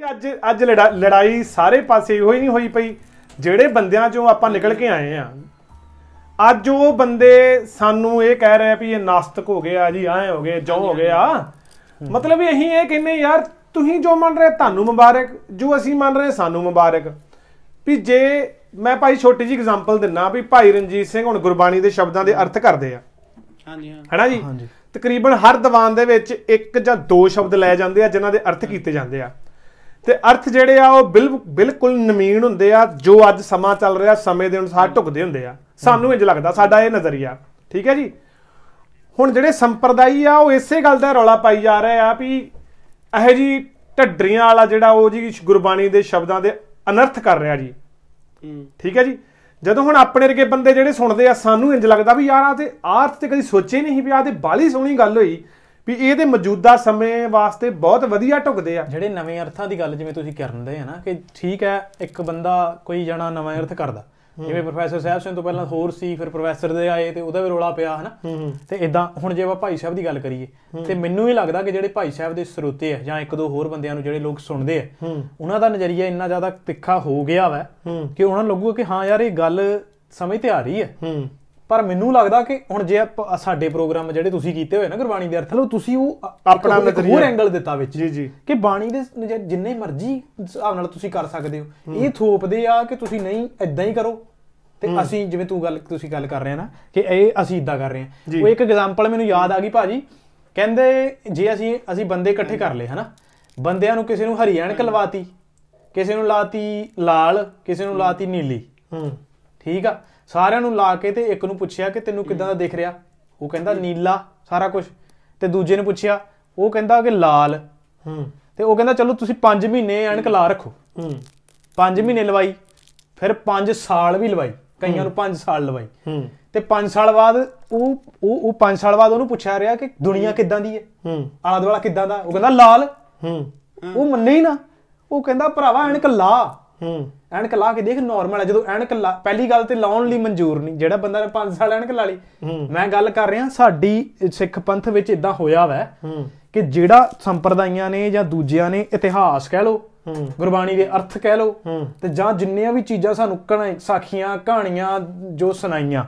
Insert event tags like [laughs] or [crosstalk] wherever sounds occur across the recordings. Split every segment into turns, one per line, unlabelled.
ਇਹ ਅੱਜ ਅੱਜ ਲੜਾਈ ਸਾਰੇ ਪਾਸੇ ਹੋਈ ਨਹੀਂ ਹੋਈ ਪਈ ਜਿਹੜੇ ਬੰਦਿਆਂ ਚੋਂ ਆਪਾਂ ਨਿਕਲ ਕੇ ਆਏ ਆ ਅੱਜ ਉਹ ਬੰਦੇ ਸਾਨੂੰ ਇਹ ਕਹਿ ਰਹੇ ਆ ਵੀ ਇਹ ਨਾਸਤਕ ਹੋ ਗਏ ਆ ਜੀ ਆਏ ਹੋ ਗਏ ਜੋ ਹੋ ਗਏ ਆ ਮਤਲਬ ਅਸੀਂ ਇਹ ਕਹਿੰਨੇ ਯਾਰ ਤੁਸੀਂ ਜੋ ਮੰਨ ਰਹੇ ਤੁਹਾਨੂੰ ਮੁਬਾਰਕ ਜੋ ਅਸੀਂ ਮੰਨ ਰਹੇ ਸਾਨੂੰ ਮੁਬਾਰਕ ਵੀ ਜੇ ਮੈਂ ਭਾਈ ਛੋਟੀ ਜੀ ਐਗਜ਼ਾਮਪਲ ਦਿੰਨਾ ਵੀ ਭਾਈ ਰਣਜੀਤ ਸਿੰਘ ਹੁਣ ਗੁਰਬਾਣੀ ਦੇ ਸ਼ਬਦਾਂ ਦੇ ਅਰਥ ਕਰਦੇ ਆ ਹਾਂਜੀ ਹਾਂ ਹੈਨਾ ਜੀ ਤਕਰੀਬਨ ਹਰ ਦੀਵਾਨ ਦੇ ਵਿੱਚ ਇੱਕ ਜਾਂ ਦੋ ਸ਼ਬਦ ਲੈ ਜਾਂਦੇ ਆ ਜਿਨ੍ਹਾਂ ਦੇ ਅਰਥ ਕੀਤੇ ਜਾਂਦੇ ਆ ਤੇ ਅਰਥ ਜਿਹੜੇ ਆ ਉਹ ਬਿਲਕੁਲ ਨਵੀਨ ਹੁੰਦੇ ਆ ਜੋ ਅੱਜ ਸਮਾਂ ਚੱਲ ਰਿਹਾ ਸਮੇਂ ਦੇ ਅਨੁਸਾਰ ਟੁਕਦੇ ਹੁੰਦੇ ਆ ਸਾਨੂੰ ਇੰਜ ਲੱਗਦਾ ਸਾਡਾ ਇਹ ਨਜ਼ਰੀਆ ਠੀਕ ਹੈ ਜੀ ਹੁਣ ਜਿਹੜੇ ਸੰਪਰਦਾਈ ਆ ਉਹ ਇਸੇ ਗੱਲ ਦਾ ਰੌਲਾ ਪਾਈ ਜਾ ਰਿਹਾ ਆ ਵੀ ਇਹ ਜੀ ਢੱਡਰੀਆਂ ਵਾਲਾ ਜਿਹੜਾ ਉਹ ਜੀ ਗੁਰਬਾਣੀ ਦੇ ਸ਼ਬਦਾਂ ਦੇ ਅਨਰਥ ਕਰ ਰਿਹਾ ਜੀ ਠੀਕ ਹੈ ਜੀ ਜਦੋਂ ਹੁਣ ਆਪਣੇ ਵਰਗੇ ਬੰਦੇ ਜਿਹੜੇ ਸੁਣਦੇ ਆ ਸਾਨੂੰ ਇੰਜ ਲੱਗਦਾ ਵੀ ਯਾਰ ਆ ਤੇ ਆਰਥ ਤੇ ਕਦੀ ਸੋਚੇ ਨਹੀਂ ਵੀ ਆ ਤੇ ਬਾਲੀ ਸੋਹਣੀ ਗੱਲ ਹੋਈ ਵੀ ਇਹਦੇ ਮੌਜੂਦਾ ਸਮੇਂ ਵਾਸਤੇ ਬਹੁਤ ਵਧੀਆ ਟੁਕਦੇ ਆ ਜਿਹੜੇ
ਨਵੇਂ ਅਰਥਾਂ ਦੀ ਗੱਲ ਜਿਵੇਂ ਤੁਸੀਂ ਕਰਨ ਦੇ ਆ ਨਾ ਕਿ ਠੀਕ ਹੈ ਇੱਕ ਬੰਦਾ ਕੋਈ ਜਣਾ ਨਵਾਂ ਅਰਥ ਕਰਦਾ ਜਿਵੇਂ ਪ੍ਰੋਫੈਸਰ ਸਾਹਿਬ ਸਿੰਘ ਤੋਂ ਪਹਿਲਾਂ ਹੋਰ ਸੀ ਫਿਰ ਪ੍ਰੋਫੈਸਰ ਦੇ ਆਏ ਤੇ ਉਹਦਾ ਵੀ ਰੋਲਾ ਪਿਆ ਹਨਾ ਤੇ ਇਦਾਂ ਹੁਣ ਜੇ ਆਪਾਂ ਭਾਈ ਸਾਹਿਬ ਦੀ ਗੱਲ ਕਰੀਏ ਤੇ ਮੈਨੂੰ ਇਹ ਲੱਗਦਾ ਕਿ ਜਿਹੜੇ ਭਾਈ ਸਾਹਿਬ ਦੇ ਸਰੋਤੇ ਆ ਜਾਂ ਇੱਕ ਦੋ ਹੋਰ ਬੰਦਿਆਂ ਨੂੰ ਜਿਹੜੇ ਲੋਕ ਸੁਣਦੇ ਆ ਉਹਨਾਂ ਦਾ ਨਜ਼ਰੀਆ ਇੰਨਾ ਜ਼ਿਆਦਾ ਤਿੱਖਾ ਹੋ ਗਿਆ ਵਾ ਕਿ ਉਹਨਾਂ ਨੂੰ ਲੱਗੂਗਾ ਕਿ ਹਾਂ ਯਾਰ ਇਹ ਗੱਲ ਸਮਝ ਤੇ ਆ ਰਹੀ ਹੈ ਪਰ ਮੈਨੂੰ ਲੱਗਦਾ ਕਿ ਹੁਣ ਜੇ ਸਾਡੇ ਪ੍ਰੋਗਰਾਮ ਜਿਹੜੇ ਤੁਸੀਂ ਕੀਤੇ ਹੋਏ ਨਾ ਗੁਰਬਾਣੀ ਦੇ ਅਰਥ ਲੋ ਤੁਸੀਂ ਉਹ ਆਪਣਾ ਨਜ਼ਰੀਆ ਹੋਰ ਐਂਗਲ ਦਿੱਤਾ ਵਿੱਚ ਜੀ ਜੀ ਕਿ ਬਾਣੀ ਦੇ ਜਿੰਨੇ ਮਰਜ਼ੀ ਹਿਸਾਬ ਨਾਲ ਤੁਸੀਂ ਕਰ ਸਕਦੇ ਹੋ ਇਹ ਥੋਪਦੇ ਆ ਕਿ ਤੁਸੀਂ ਨਹੀਂ ਇਦਾਂ ਹੀ ਕਰੋ ਤੇ ਅਸੀਂ ਜਿਵੇਂ ਤੂੰ ਗੱਲ ਤੁਸੀਂ ਗੱਲ ਕਰ ਰਹੇ ਆ ਨਾ ਕਿ ਇਹ ਅਸੀਂ ਇਦਾਂ ਕਰ ਰਹੇ ਆ ਉਹ ਇੱਕ ਐਗਜ਼ਾਮਪਲ ਮੈਨੂੰ ਯਾਦ ਆ ਗਈ ਭਾਜੀ ਕਹਿੰਦੇ ਜੇ ਅਸੀਂ ਅਸੀਂ ਬੰਦੇ ਇਕੱਠੇ ਕਰ ਲਏ ਹਨਾ ਬੰਦਿਆਂ ਨੂੰ ਕਿਸੇ ਨੂੰ ਹਰੀਆਣ ਕਲਵਾਤੀ ਕਿਸੇ ਨੂੰ ਲਾਤੀ ਲਾਲ ਕਿਸੇ ਨੂੰ ਲਾਤੀ ਨੀਲੀ ਹੂੰ ਠੀਕ ਆ ਸਾਰਿਆਂ ਨੂੰ ਲਾ ਕੇ ਤੇ ਇੱਕ ਨੂੰ ਪੁੱਛਿਆ ਕਿ ਤੈਨੂੰ ਕਿਦਾਂ ਦਾ ਦਿਖ ਰਿਹਾ ਉਹ ਕਹਿੰਦਾ ਨੀਲਾ ਸਾਰਾ ਕੁਝ ਤੇ ਦੂਜੇ ਨੂੰ ਪੁੱਛਿਆ ਉਹ ਕਹਿੰਦਾ ਕਿ ਲਾਲ ਹੂੰ ਤੇ ਉਹ ਕਹਿੰਦਾ ਚਲੋ ਤੁਸੀਂ 5 ਮਹੀਨੇ ਐਨਕ ਲਾ ਰੱਖੋ ਹੂੰ 5 ਮਹੀਨੇ ਲਵਾਈ ਫਿਰ 5 ਸਾਲ ਵੀ ਲਵਾਈ ਕਈਆਂ ਨੂੰ 5 ਸਾਲ ਲਵਾਈ ਹੂੰ ਤੇ 5 ਸਾਲ ਬਾਅਦ ਉਹ ਉਹ ਉਹ 5 ਸਾਲ ਬਾਅਦ ਉਹਨੂੰ ਪੁੱਛਿਆ ਰਿਹਾ ਕਿ ਦੁਨੀਆ ਕਿੱਦਾਂ ਦੀ ਹੈ ਹੂੰ ਆਲਾ ਦੁਆਲਾ ਕਿਦਾਂ ਦਾ ਉਹ ਕਹਿੰਦਾ ਲਾਲ ਹੂੰ ਉਹ ਮੰਨੇ ਹੀ ਨਾ ਉਹ ਕਹਿੰਦਾ ਭਰਾਵਾ ਐਨਕ ਲਾ ਹੂੰ ਐਨਕ ਲਾ ਕੇ ਦੇਖ ਨਾਰਮਲ ਹੈ ਜਦੋਂ ਐਨਕ ਪਹਿਲੀ ਗੱਲ ਤੇ ਲਾਉਣ ਲਈ ਮਨਜ਼ੂਰ ਨਹੀਂ ਜਿਹੜਾ ਬੰਦਾ ਨੇ 5 ਸਾਲ ਐਨਕ ਲਾ ਲਈ ਮੈਂ ਗੱਲ ਕਰ ਰਿਹਾ ਸਾਡੀ ਸਿੱਖ ਪੰਥ ਵਿੱਚ ਇਦਾਂ ਹੋਇਆ ਵੈ ਕਿ ਜਿਹੜਾ ਸੰਪਰਦਾਇਆਂ ਨੇ ਜਾਂ ਦੂਜਿਆਂ ਨੇ ਇਤਿਹਾਸ ਕਹਿ ਲੋ ਗੁਰਬਾਣੀ ਦੇ ਅਰਥ ਕਹਿ ਲੋ ਤੇ ਜਾਂ ਜਿੰਨੀਆਂ ਵੀ ਚੀਜ਼ਾਂ ਸਾਨੂੰ ਸਾਖੀਆਂ ਕਹਾਣੀਆਂ ਜੋ ਸੁਣਾਈਆਂ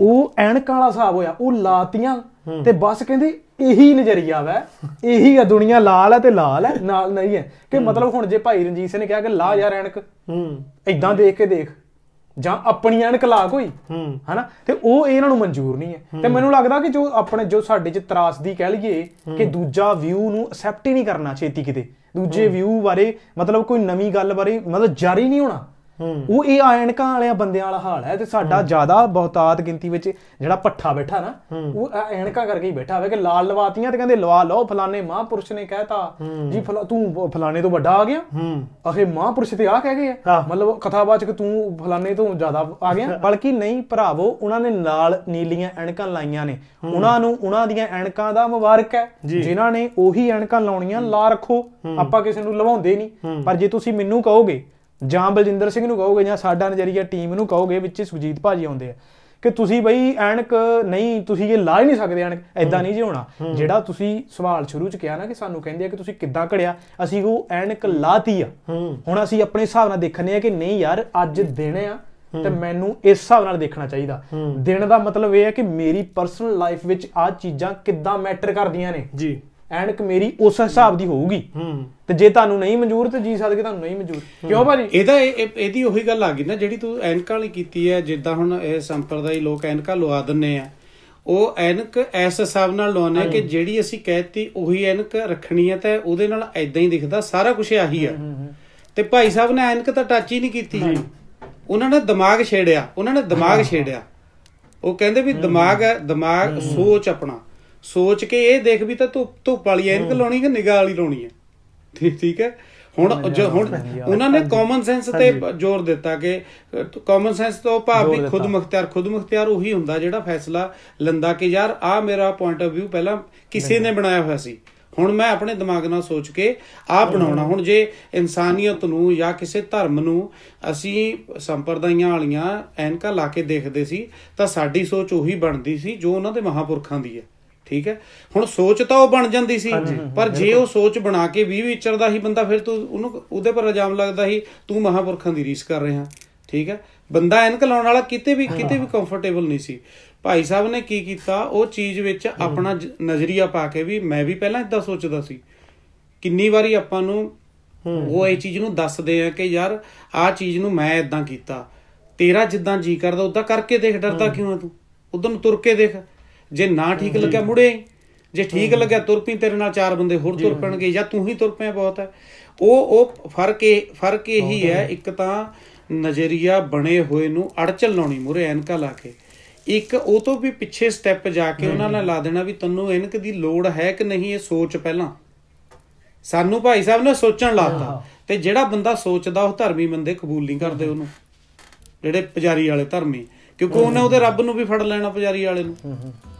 ਉਹ ਐਨਕਾਂ ਵਾਲਾ ਹਿਸਾਬ ਹੋਇਆ ਉਹ ਲਾਤੀਆਂ ਤੇ ਬਸ ਕਹਿੰਦੀ ਇਹੀ ਨਜ਼ਰੀਆ ਵੈ ਇਹੀ ਆ ਦੁਨੀਆ ਲਾਲ ਹੈ ਤੇ ਲਾਲ ਹੈ ਨਾਲ ਨਹੀਂ ਹੈ ਕਿ ਮਤਲਬ ਹੁਣ ਜੇ ਭਾਈ ਰਣਜੀਤ ਸਿੰਘ ਨੇ ਕਿਹਾ ਕਿ ਲਾ ਯਾਰ ਐਨਕ ਹੂੰ ਇਦਾਂ ਦੇਖ ਕੇ ਦੇਖ ਜਾਂ ਆਪਣੀ ਐਨਕ ਲਾ ਕੋਈ ਹਨਾ ਤੇ ਉਹ ਇਹਨਾਂ ਨੂੰ ਮਨਜ਼ੂਰ ਨਹੀਂ ਹੈ ਤੇ ਮੈਨੂੰ ਲੱਗਦਾ ਕਿ ਜੋ ਆਪਣੇ ਜੋ ਸਾਡੇ ਚ ਤਰਾਸਦੀ ਕਹਿ ਲਈਏ ਕਿ ਦੂਜਾ ਵਿਊ ਨੂੰ ਅਸੈਪਟ ਹੀ ਨਹੀਂ ਕਰਨਾ ਛੇਤੀ ਕਿਤੇ ਦੂਜੇ ਵਿਊ ਬਾਰੇ ਮਤਲਬ ਕੋਈ ਨਵੀਂ ਗੱਲ ਬਾਰੇ ਮਤਲਬ ਜਾਰੀ ਨਹੀਂ ਹੋਣਾ ਉਹ ਇਹ ਐਨਕਾਂ ਵਾਲਿਆਂ ਬੰਦਿਆਂ ਵਾਲਾ ਹਾਲ ਹੈ ਤੇ ਸਾਡਾ ਜ਼ਿਆਦਾ ਬਹੁਤਾਤ ਗਿਣਤੀ ਵਿੱਚ ਜਿਹੜਾ ਪੱਠਾ ਬੈਠਾ ਨਾ ਉਹ ਐਨਕਾਂ ਕਰਕੇ ਹੀ ਬੈਠਾ ਹੋਵੇ ਕਿ ਲਾਲ ਲਵਾਤੀਆਂ ਤੇ ਕਹਿੰਦੇ ਲਵਾ ਲਓ ਫਲਾਣੇ ਮਹਾਂਪੁਰਸ਼ ਨੇ ਕਹਿਤਾ ਜੀ ਫਲਾ ਤੂੰ ਫਲਾਣੇ ਤੋਂ ਵੱਡਾ ਆ ਗਿਆ ਅਖੇ ਮਹਾਂਪੁਰਸ਼ ਤੇ ਆ ਕਹਿ ਗਏ ਮਤਲਬ ਕਥਾਵਾਚਕ ਤੂੰ ਫਲਾਣੇ ਤੋਂ ਜ਼ਿਆਦਾ ਆ ਗਿਆ [laughs] ਬਲਕਿ ਨਹੀਂ ਭਰਾਵੋ ਉਹਨਾਂ ਨੇ ਨਾਲ ਨੀਲੀਆਂ ਐਨਕਾਂ ਲਾਈਆਂ ਨੇ ਉਹਨਾਂ ਨੂੰ ਉਹਨਾਂ ਦੀਆਂ ਐਨਕਾਂ ਦਾ ਮੁਬਾਰਕ ਹੈ ਜਿਨ੍ਹਾਂ ਨੇ ਉਹੀ ਐਨਕਾਂ ਲਾਉਣੀਆਂ ਲਾ ਰੱਖੋ ਆਪਾਂ ਕਿਸੇ ਨੂੰ ਲਵਾਉਂਦੇ ਨਹੀਂ ਪਰ ਜੇ ਤੁਸੀਂ ਮੈਨੂੰ ਕਹੋਗੇ ਜਾਂ ਬਲਜਿੰਦਰ ਸਿੰਘ ਨੂੰ ਕਹੋਗੇ ਜਾਂ ਸਾਡਾ ਨਜ਼ਰੀਆ ਟੀਮ ਨੂੰ ਕਹੋਗੇ ਵਿੱਚ ਸੁਜੀਤ ਭਾਜੀ ਆਉਂਦੇ ਆ ਕਿ ਤੁਸੀਂ ਬਈ ਐਨਕ ਨਹੀਂ ਤੁਸੀਂ ਇਹ ਲਾ ਹੀ ਨਹੀਂ ਸਕਦੇ ਐਨਕ ਐਦਾਂ ਨਹੀਂ ਜੀ ਹੋਣਾ ਜਿਹੜਾ ਤੁਸੀਂ ਸਵਾਲ ਸ਼ੁਰੂ ਚ ਕਿਹਾ ਨਾ ਕਿ ਸਾਨੂੰ ਕਹਿੰਦੇ ਆ ਕਿ ਤੁਸੀਂ ਕਿੱਦਾਂ ਘੜਿਆ ਅਸੀਂ ਉਹ ਐਨਕ ਲਾਤੀ ਆ ਹੁਣ ਅਸੀਂ ਆਪਣੇ ਹਿਸਾਬ ਨਾਲ ਦੇਖਣੇ ਆ ਕਿ ਨਹੀਂ ਯਾਰ ਅੱਜ ਦੇਣੇ ਆ ਤੇ ਮੈਨੂੰ ਇਸ ਹਿਸਾਬ ਨਾਲ ਦੇਖਣਾ ਚਾਹੀਦਾ ਦਿਨ ਦਾ ਮਤਲਬ ਇਹ ਹੈ ਕਿ ਮੇਰੀ ਪਰਸਨਲ ਲਾਈਫ ਵਿੱਚ ਆ ਚੀਜ਼ਾਂ ਕਿੱਦਾਂ ਮੈਟਰ ਕਰਦੀਆਂ ਨੇ ਜੀ ਐਨਕ ਮੇਰੀ ਉਸ ਹਿਸਾਬ ਦੀ ਹੋਊਗੀ ਹੂੰ ਤੇ ਜੇ ਤੁਹਾਨੂੰ ਨਹੀਂ ਮਨਜ਼ੂਰ ਤੇ ਜੀ ਸਕਦੇ ਤੁਹਾਨੂੰ ਨਹੀਂ ਮਨਜ਼ੂਰ ਕਿਉਂ ਭਾਜੀ
ਇਹਦਾ ਇਹਦੀ ਉਹੀ ਗੱਲ ਆ ਗਈ ਨਾ ਜਿਹੜੀ ਤੂੰ ਐਨਕਾਂ ਵਾਲੀ ਕੀਤੀ ਹੈ ਜਿੱਦਾਂ ਹੁਣ ਇਹ ਸੰਪਰਦਾਈ ਲੋਕ ਐਨਕਾਂ ਲਵਾ ਦਿੰਨੇ ਆ ਉਹ ਐਨਕ ਐਸ ਹਿਸਾਬ ਨਾਲ ਲਾਉਣਾ ਕਿ ਜਿਹੜੀ ਅਸੀਂ ਕਹਿਤੀ ਉਹੀ ਐਨਕ ਰੱਖਣੀ ਹੈ ਤੇ ਉਹਦੇ ਨਾਲ ਐਦਾਂ ਹੀ ਦਿਖਦਾ ਸਾਰਾ ਕੁਝ ਆਹੀ ਆ ਤੇ ਭਾਈ ਸਾਹਿਬ ਨੇ ਐਨਕ ਤਾਂ ਟੱਚ ਹੀ ਨਹੀਂ ਕੀਤੀ ਉਹਨਾਂ ਨੇ ਦਿਮਾਗ ਛੇੜਿਆ ਉਹਨਾਂ ਨੇ ਦਿਮਾਗ ਛੇੜਿਆ ਉਹ ਕਹਿੰਦੇ ਵੀ ਦਿਮਾਗ ਹੈ ਦਿਮਾਗ ਸੋਚ ਆਪਣਾ ਸੋਚ ਕੇ ਇਹ ਦੇਖ ਵੀ ਤਾਂ ਧੁੱਪ ਧੁੱਪ ਵਾਲੀ ਐਨਕ ਲਾਉਣੀ ਕਿ ਨਿਗਾਹ ਵਾਲੀ ਲਾਉਣੀ ਹੈ ਠੀਕ ਠੀਕ ਹੈ ਹੁਣ ਜੋ ਹੁਣ ਉਹਨਾਂ ਨੇ ਕਾਮਨ ਸੈਂਸ ਤੇ ਜ਼ੋਰ ਦਿੱਤਾ ਕਿ ਕਾਮਨ ਸੈਂਸ ਤੋਂ ਭਾਵ ਵੀ ਖੁਦ ਮੁਖਤਿਆਰ ਖੁਦ ਮੁਖਤਿਆਰ ਉਹੀ ਹੁੰਦਾ ਜਿਹੜਾ ਫੈਸਲਾ ਲੰਦਾ ਕਿ ਯਾਰ ਆ ਮੇਰਾ ਪੁਆਇੰਟ ਆਫ View ਪਹਿਲਾਂ ਕਿਸੇ ਨੇ ਬਣਾਇਆ ਹੋਇਆ ਸੀ ਹੁਣ ਮੈਂ ਆਪਣੇ ਦਿਮਾਗ ਨਾਲ ਸੋਚ ਕੇ ਆ ਬਣਾਉਣਾ ਹੁਣ ਜੇ ਇਨਸਾਨੀਅਤ ਨੂੰ ਜਾਂ ਕਿਸੇ ਧਰਮ ਨੂੰ ਅਸੀਂ ਸੰਪਰਦਾਇਆਂ ਵਾਲੀਆਂ ਐਨਕਾ ਲਾ ਕੇ ਦੇਖਦੇ ਸੀ ਤਾਂ ਸਾਡੀ ਸੋਚ ਉਹੀ ਬਣਦੀ ਸੀ ਜੋ ਉਹਨਾਂ ਦੇ ਮਹਾਪੁਰਖਾਂ ਦੀ ਹੈ ਠੀਕ ਹੈ ਹੁਣ ਸੋਚ ਤਾਂ ਉਹ ਬਣ ਜਾਂਦੀ ਸੀ ਪਰ ਜੇ ਉਹ ਸੋਚ ਬਣਾ ਕੇ ਵੀ ਵਿਚਰਦਾ ਹੀ ਬੰਦਾ ਫਿਰ ਤੂੰ ਉਹਨੂੰ ਉਹਦੇ ਪਰ ਇਲਜ਼ਾਮ ਲੱਗਦਾ ਹੀ ਤੂੰ ਮਹਾਪੁਰਖਾਂ ਦੀ ਰੀਸ ਕਰ ਰਿਹਾ ਠੀਕ ਹੈ ਬੰਦਾ ਐਨਕ ਲਾਉਣ ਵਾਲਾ ਕਿਤੇ ਵੀ ਕਿਤੇ ਵੀ ਕੰਫਰਟੇਬਲ ਨਹੀਂ ਸੀ ਭਾਈ ਸਾਹਿਬ ਨੇ ਕੀ ਕੀਤਾ ਉਹ ਚੀਜ਼ ਵਿੱਚ ਆਪਣਾ ਨਜ਼ਰੀਆ ਪਾ ਕੇ ਵੀ ਮੈਂ ਵੀ ਪਹਿਲਾਂ ਇਦਾਂ ਸੋਚਦਾ ਸੀ ਕਿੰਨੀ ਵਾਰੀ ਆਪਾਂ ਨੂੰ ਉਹ ਇਹ ਚੀਜ਼ ਨੂੰ ਦੱਸਦੇ ਆ ਕਿ ਯਾਰ ਆਹ ਚੀਜ਼ ਨੂੰ ਮੈਂ ਇਦਾਂ ਕੀਤਾ ਤੇਰਾ ਜਿੱਦਾਂ ਜੀ ਕਰਦਾ ਉਦਾਂ ਕਰਕੇ ਦੇਖ ਡਰਦਾ ਕਿਉਂ ਤੂੰ ਉਦੋਂ ਨੂੰ ਤੁਰ ਕੇ ਦੇਖ ਜੇ ਨਾ ਠੀਕ ਲੱਗਿਆ ਮੁੜੇ ਜੇ ਠੀਕ ਲੱਗਿਆ ਤੁਰ ਪੀ ਤੇਰੇ ਨਾਲ ਚਾਰ ਬੰਦੇ ਹੋਰ ਤੁਰ ਪੈਣਗੇ ਜਾਂ ਤੂੰ ਹੀ ਤੁਰ ਪਿਆ ਬਹੁਤ ਹੈ ਉਹ ਉਹ ਫਰਕ ਇਹ ਫਰਕ ਇਹ ਹੀ ਹੈ ਇੱਕ ਤਾਂ ਨਜ਼ਰੀਆ ਬਣੇ ਹੋਏ ਨੂੰ ਅੜਚਲ ਲਾਉਣੀ ਮੁਰੇ ਐਨਕਾ ਲਾ ਕੇ ਇੱਕ ਉਹ ਤੋਂ ਵੀ ਪਿੱਛੇ ਸਟੈਪ ਜਾ ਕੇ ਉਹਨਾਂ ਨਾਲ ਲਾ ਦੇਣਾ ਵੀ ਤੈਨੂੰ ਐਨਕ ਦੀ ਲੋੜ ਹੈ ਕਿ ਨਹੀਂ ਇਹ ਸੋਚ ਪਹਿਲਾਂ ਸਾਨੂੰ ਭਾਈ ਸਾਹਿਬ ਨੇ ਸੋਚਣ ਲਾਤਾ ਤੇ ਜਿਹੜਾ ਬੰਦਾ ਸੋਚਦਾ ਉਹ ਧਰਮੀ ਬੰਦੇ ਕਬੂਲ ਨਹੀਂ ਕਰਦੇ ਉਹਨੂੰ ਜਿਹੜੇ ਪੁਜਾਰੀ ਵਾਲੇ ਧਰਮੀ ਕਿਉਂਕਿ ਉਹਨੇ ਉਹਦੇ ਰੱਬ ਨੂੰ ਵੀ ਫੜ ਲੈਣਾ ਪੁਜਾਰੀ ਵਾਲੇ ਨੂੰ